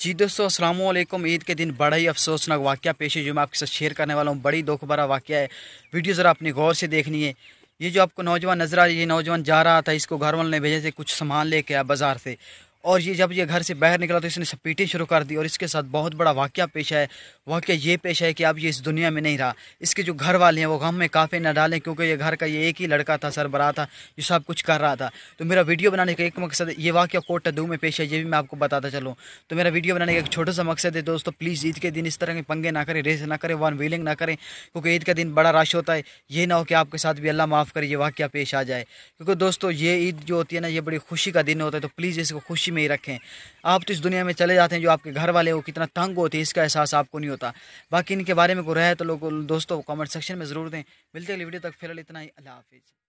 जी दोस्तों असलम ईद के दिन बड़ा ही अफसोसनाक वाक्य पेश है जो मैं आपके साथ शेयर करने वाला हूँ बड़ी दुख भरा वाक्य है वीडियो ज़रा अपनी गौर से देखनी है ये जो आपको नौजवान नजर आ ये नौजवान जा रहा था इसको घर वालों ने भेजा थे कुछ सामान लेके आया बाज़ार से और ये जब ये घर से बाहर निकला तो इसने सपीटें शुरू कर दी और इसके साथ बहुत बड़ा वाक्य पेश है वाक्य ये पेश है कि अब ये इस दुनिया में नहीं रहा इसके जो घर वाले हैं वो गम में काफ़ी ना डालें क्योंकि ये घर का ये एक ही लड़का था सरबरा था जो सब कुछ कर रहा था तो मेरा वीडियो बनाने का एक मकसद ये वाक्य कोट दू में पेश है ये भी मैं आपको बताता चलूँ तो मेरा वीडियो बनाने का एक छोटा सा मकसद है दोस्तों प्लीज़ ईद के दिन इस तरह के पंगे ना करें रेस ना करें वन व्हीलिंग ना करें क्योंकि ईद का दिन बड़ा रश होता है ये ना हो कि आपके साथ भी अल्लाह माफ़ करे ये वाक्य पेश आ जाए क्योंकि दोस्तों ये ईद जो होती है ना ये बड़ी खुशी का दिन होता है तो प्लीज़ इसको खुशी खुशी में ही रखें आप तो इस दुनिया में चले जाते हैं जो आपके घर वाले हो कितना तंग होते हैं इसका एहसास आपको नहीं होता बाकी इनके बारे में को रहे तो लोग दोस्तों कमेंट सेक्शन में ज़रूर दें मिलते हैं वीडियो तक फिलहाल इतना ही अल्लाह हाफिज़